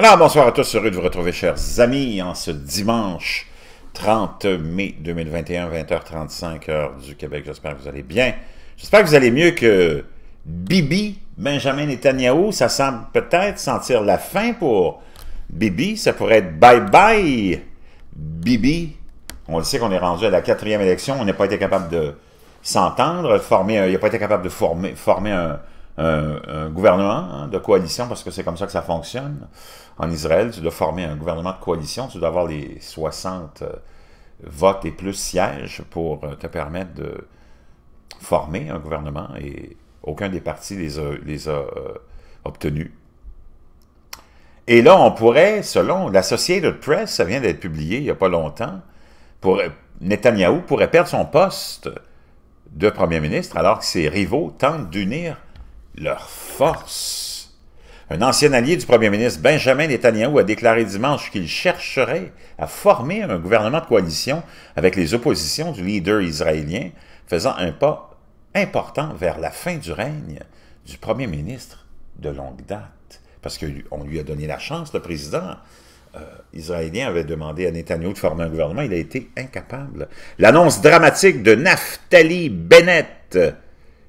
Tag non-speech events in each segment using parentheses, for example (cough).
Alors, bonsoir à tous, heureux de vous retrouver, chers amis, en ce dimanche 30 mai 2021, 20h35, heure du Québec. J'espère que vous allez bien. J'espère que vous allez mieux que Bibi, Benjamin Netanyahu. Ça semble peut-être sentir la fin pour Bibi. Ça pourrait être bye-bye, Bibi. On le sait qu'on est rendu à la quatrième élection. On n'a pas été capable de s'entendre, former, il n'a pas été capable de former, former un, un euh, euh, gouvernement hein, de coalition, parce que c'est comme ça que ça fonctionne. En Israël, tu dois former un gouvernement de coalition, tu dois avoir les 60 euh, votes et plus sièges pour te permettre de former un gouvernement, et aucun des partis les a, les a obtenus. Et là, on pourrait, selon l'Associated Press, ça vient d'être publié il n'y a pas longtemps, pour, Netanyahou pourrait perdre son poste de premier ministre alors que ses rivaux tentent d'unir leur force. Un ancien allié du premier ministre, Benjamin Netanyahu, a déclaré dimanche qu'il chercherait à former un gouvernement de coalition avec les oppositions du leader israélien, faisant un pas important vers la fin du règne du premier ministre de longue date. Parce qu'on lui a donné la chance, le président euh, israélien avait demandé à Netanyahu de former un gouvernement, il a été incapable. L'annonce dramatique de Naftali Bennett,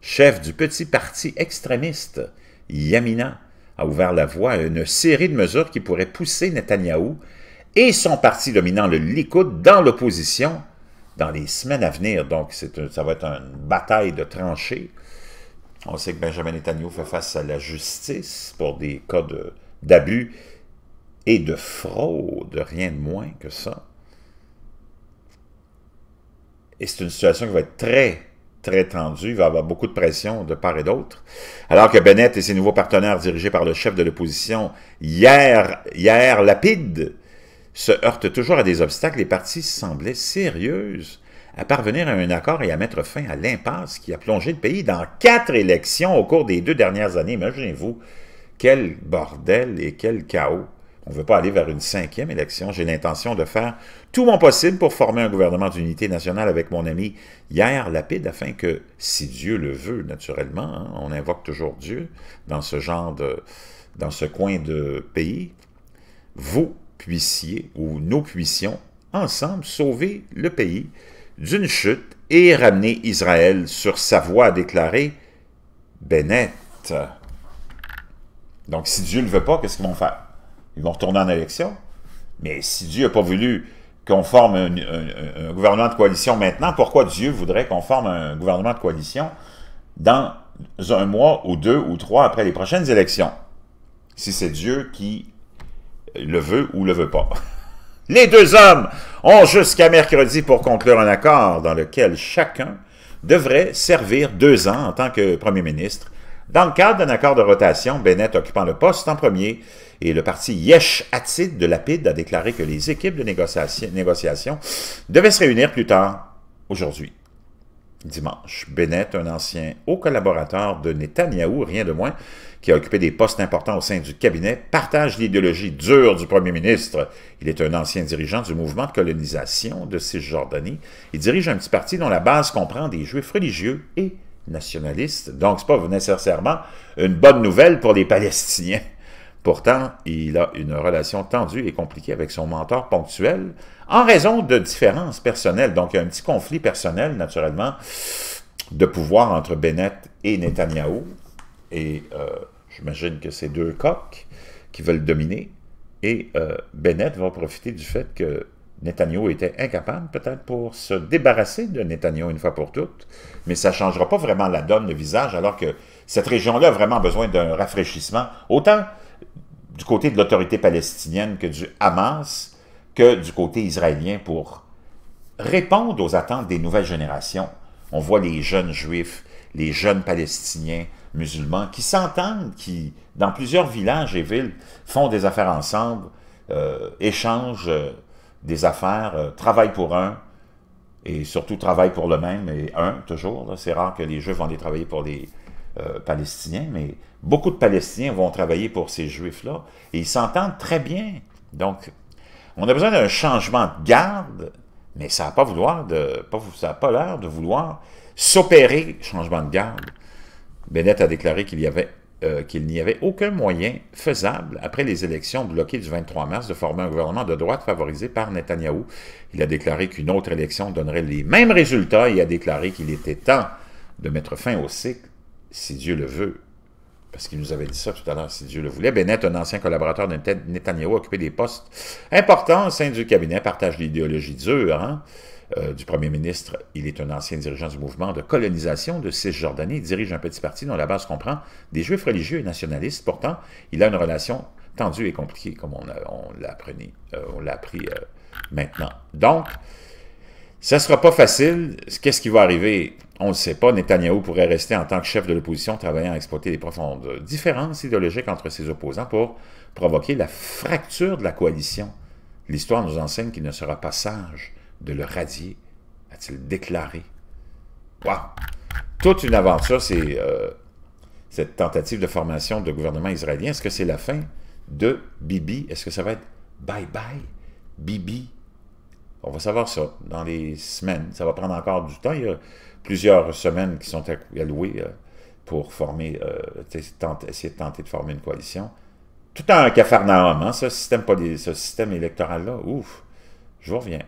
chef du petit parti extrémiste, Yamina, a ouvert la voie à une série de mesures qui pourraient pousser Netanyahou et son parti dominant, le Likoud, dans l'opposition dans les semaines à venir. Donc, ça va être une bataille de tranchées. On sait que Benjamin Netanyahu fait face à la justice pour des cas d'abus et de fraude, rien de moins que ça. Et c'est une situation qui va être très très tendu, va avoir beaucoup de pression de part et d'autre. Alors que Bennett et ses nouveaux partenaires dirigés par le chef de l'opposition, hier, hier Lapide, se heurtent toujours à des obstacles, les parties semblaient sérieuses à parvenir à un accord et à mettre fin à l'impasse qui a plongé le pays dans quatre élections au cours des deux dernières années. Imaginez-vous, quel bordel et quel chaos. On ne veut pas aller vers une cinquième élection. J'ai l'intention de faire tout mon possible pour former un gouvernement d'unité nationale avec mon ami Hier Lapide, afin que, si Dieu le veut, naturellement, hein, on invoque toujours Dieu dans ce genre de, dans ce coin de pays, vous puissiez, ou nous puissions, ensemble, sauver le pays d'une chute et ramener Israël sur sa voie déclarée Bennett. Donc, si Dieu ne veut pas, qu'est-ce qu'ils vont faire? Ils vont retourner en élection. Mais si Dieu n'a pas voulu qu'on forme un, gouvernement de coalition maintenant, pourquoi Dieu voudrait qu'on forme un gouvernement de coalition dans un mois ou deux ou trois après les prochaines élections? Si c'est Dieu qui le veut ou le veut pas. (laughs) Les deux hommes ont jusqu'à mercredi pour conclure un accord dans lequel chacun devrait servir deux ans en tant que premier ministre dans le cadre d'un accord de rotation, Bennett occupant le poste en premier, et le parti Yesh Atid de Lapide a déclaré que les équipes de négociation, devaient se réunir plus tard aujourd'hui. Dimanche, Bennett, un ancien haut collaborateur de Netanyahou, rien de moins, qui a occupé des postes importants au sein du cabinet, partage l'idéologie dure du premier ministre. Il est un ancien dirigeant du mouvement de colonisation de Cisjordanie. Il dirige un petit parti dont la base comprend des juifs religieux et nationaliste. Donc, ce n'est pas nécessairement une bonne nouvelle pour les Palestiniens. Pourtant, il a une relation tendue et compliquée avec son mentor ponctuel en raison de différences personnelles. Donc, il y a un petit conflit personnel, naturellement, de pouvoir entre Bennett et Netanyahu Et euh, j'imagine que c'est deux coqs qui veulent dominer. Et euh, Bennett va profiter du fait que Netanyahu était incapable peut-être pour se débarrasser de Netanyahu une fois pour toutes, mais ça ne changera pas vraiment la donne, le visage, alors que cette région-là a vraiment besoin d'un rafraîchissement, autant du côté de l'autorité palestinienne que du Hamas, que du côté israélien pour répondre aux attentes des nouvelles générations. On voit les jeunes juifs, les jeunes palestiniens, musulmans, qui s'entendent, qui, dans plusieurs villages et villes, font des affaires ensemble, euh, échangent... Euh, des affaires, euh, travaille pour un, et surtout travaille pour le même, et un toujours. C'est rare que les Juifs vont aller travailler pour les euh, Palestiniens, mais beaucoup de Palestiniens vont travailler pour ces Juifs-là, et ils s'entendent très bien. Donc, on a besoin d'un changement de garde, mais ça n'a pas, ça pas l'air de vouloir s'opérer changement de garde. Bennett a déclaré qu'il y avait euh, qu'il n'y avait aucun moyen faisable, après les élections bloquées du 23 mars, de former un gouvernement de droite favorisé par Netanyahou. Il a déclaré qu'une autre élection donnerait les mêmes résultats et a déclaré qu'il était temps de mettre fin au cycle, si Dieu le veut. Parce qu'il nous avait dit ça tout à l'heure, si Dieu le voulait. Bennett, un ancien collaborateur de Netanyahou, occupé des postes importants au sein du cabinet, partage l'idéologie dure. Hein? Euh, du premier ministre. Il est un ancien dirigeant du mouvement de colonisation de Cisjordanie. Il dirige un petit parti dont la base comprend des juifs religieux et nationalistes. Pourtant, il a une relation tendue et compliquée, comme on, l'a appris, on l'a appris euh, euh, maintenant. Donc, ça ne sera pas facile. Qu'est-ce qui va arriver? On ne sait pas. Netanyahou pourrait rester en tant que chef de l'opposition, travaillant à exploiter les profondes différences idéologiques entre ses opposants pour provoquer la fracture de la coalition. L'histoire nous enseigne qu'il ne sera pas sage de le radier, a-t-il déclaré. Wow! Toute une aventure, c'est euh, cette tentative de formation de gouvernement israélien. Est-ce que c'est la fin de Bibi? Est-ce que ça va être bye-bye, Bibi? On va savoir ça dans les semaines. Ça va prendre encore du temps. Il y a plusieurs semaines qui sont allouées euh, pour former, euh, essayer de tenter de former une coalition. Tout un cafarnaum, hein, ce système, ce système électoral-là. Ouf, je vous reviens.